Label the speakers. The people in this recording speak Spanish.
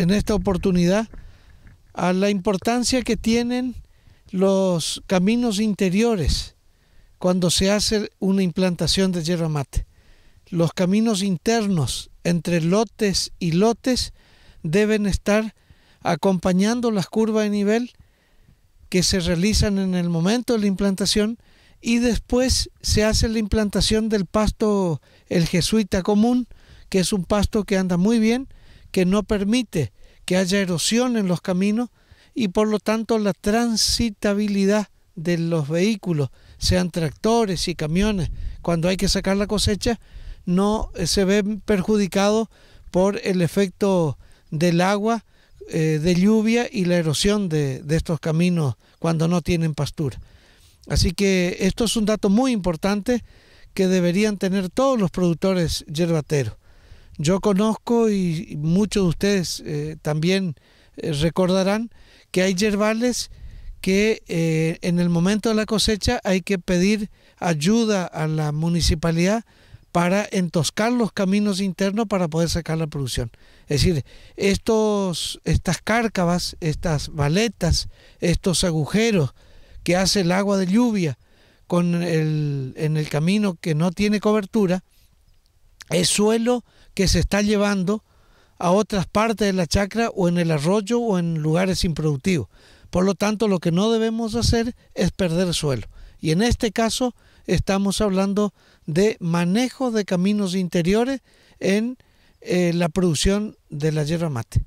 Speaker 1: en esta oportunidad a la importancia que tienen los caminos interiores cuando se hace una implantación de yerba mate. Los caminos internos entre lotes y lotes deben estar acompañando las curvas de nivel que se realizan en el momento de la implantación y después se hace la implantación del pasto el jesuita común, que es un pasto que anda muy bien que no permite que haya erosión en los caminos y por lo tanto la transitabilidad de los vehículos, sean tractores y camiones, cuando hay que sacar la cosecha, no eh, se ve perjudicado por el efecto del agua, eh, de lluvia y la erosión de, de estos caminos cuando no tienen pastura. Así que esto es un dato muy importante que deberían tener todos los productores yerbateros. Yo conozco y muchos de ustedes eh, también eh, recordarán que hay yerbales que eh, en el momento de la cosecha hay que pedir ayuda a la municipalidad para entoscar los caminos internos para poder sacar la producción. Es decir, estos, estas cárcavas, estas baletas, estos agujeros que hace el agua de lluvia con el, en el camino que no tiene cobertura, es suelo que se está llevando a otras partes de la chacra o en el arroyo o en lugares improductivos. Por lo tanto, lo que no debemos hacer es perder suelo. Y en este caso estamos hablando de manejo de caminos interiores en eh, la producción de la hierba mate.